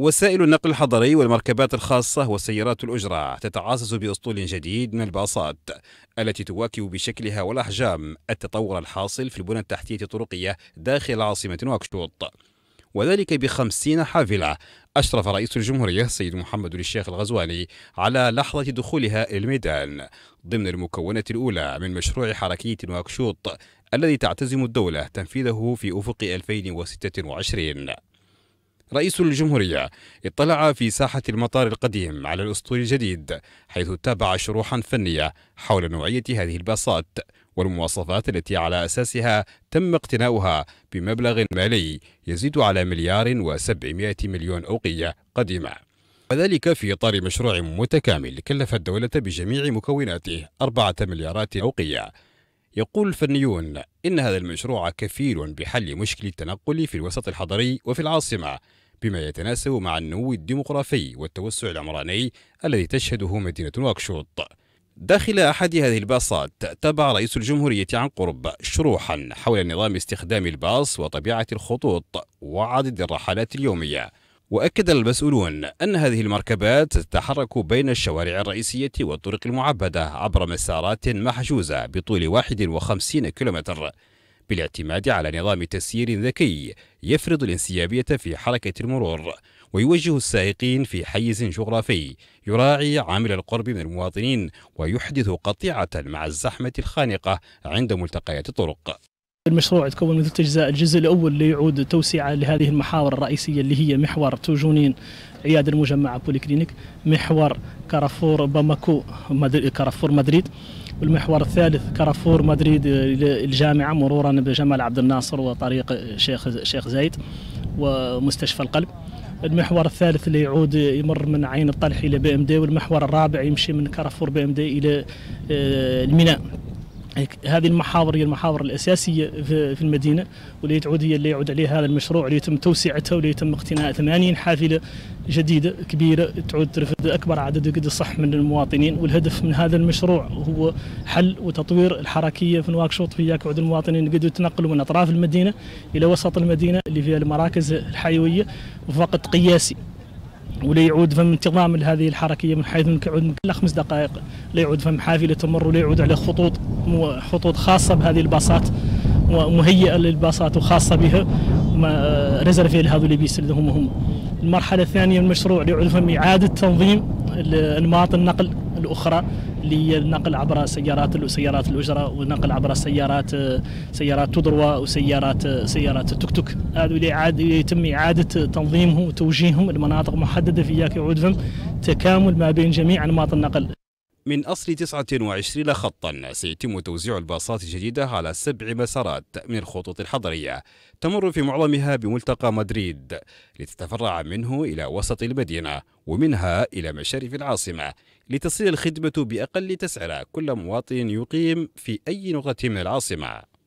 وسائل النقل الحضري والمركبات الخاصة وسيارات الأجرة تتعاصص بأسطول جديد من الباصات التي تواكب بشكلها والأحجام التطور الحاصل في البنى التحتية الطرقية داخل عاصمة نواكشوط وذلك بخمسين حافلة أشرف رئيس الجمهورية السيد محمد الشيخ الغزواني على لحظة دخولها الميدان ضمن المكونة الأولى من مشروع حركية نواكشوط الذي تعتزم الدولة تنفيذه في أفق 2026 رئيس الجمهورية اطلع في ساحة المطار القديم على الأسطول الجديد حيث تابع شروحا فنية حول نوعية هذه الباصات والمواصفات التي على أساسها تم اقتناؤها بمبلغ مالي يزيد على مليار وسبعمائة مليون أوقية قديمة وذلك في إطار مشروع متكامل كلف الدولة بجميع مكوناته أربعة مليارات أوقية يقول الفنيون إن هذا المشروع كفيل بحل مشكل التنقل في الوسط الحضري وفي العاصمة بما يتناسب مع النمو الديمغرافي والتوسع العمراني الذي تشهده مدينة واكشوط داخل أحد هذه الباصات تبع رئيس الجمهورية عن قرب شروحا حول نظام استخدام الباص وطبيعة الخطوط وعدد الرحلات اليومية وأكد المسؤولون أن هذه المركبات تتحرك بين الشوارع الرئيسية والطرق المعبدة عبر مسارات محجوزة بطول 51 كيلومتر بالاعتماد على نظام تسيير ذكي يفرض الانسيابية في حركة المرور ويوجه السائقين في حيز جغرافي يراعي عامل القرب من المواطنين ويحدث قطيعة مع الزحمة الخانقة عند ملتقيات الطرق المشروع تكون من ثلاث اجزاء، الجزء الاول اللي يعود توسعه لهذه المحاور الرئيسيه اللي هي محور توجونين عياده المجمعه بوليكلينيك، محور كارفور باماكو كارفور مدريد، والمحور الثالث كارفور مدريد الجامعه مرورا بجمال عبد الناصر وطريق شيخ شيخ زايد ومستشفى القلب. المحور الثالث اللي يعود يمر من عين الطلح الى بي ام دي والمحور الرابع يمشي من كارفور بي ام دي الى آه، الميناء هذه المحاور هي المحاور الاساسيه في المدينه واللي تعود هي اللي يعود عليها هذا المشروع اللي يتم توسعته واللي يتم اقتناء 80 حافله جديده كبيره تعود ترفد اكبر عدد قد يصح من المواطنين والهدف من هذا المشروع هو حل وتطوير الحركيه في نواكشوط في يعود المواطنين قد يتنقلوا من اطراف المدينه الى وسط المدينه اللي فيها المراكز الحيويه وفقط قياسي وليعود فم انتظام لهذه الحركيه من حيث يعود كل خمس دقائق ليعود فم حافله تمر وليعود على خطوط خطوط خاصه بهذه الباصات ومهيئه للباصات وخاصه بها ما ريزرفي لهذول اللي بيسلمهم هم المرحله الثانيه من المشروع ليعود فم اعاده تنظيم انماط النقل الاخرى اللي هي النقل عبر سيارات سيارات الاجره والنقل عبر سيارات آه، سيارات تضروى وسيارات سيارات التوك توك هذا اللي عاد يتم إعادة تنظيمهم وتوجيههم لمناطق محددة في ياكي عودفم تكامل ما بين جميع أنماط النقل من أصل 29 خطا سيتم توزيع الباصات الجديدة على سبع مسارات من الخطوط الحضرية تمر في معظمها بملتقى مدريد لتتفرع منه إلى وسط المدينة ومنها إلى مشارف العاصمة لتصل الخدمة بأقل تسعره كل مواطن يقيم في أي نقطة من العاصمة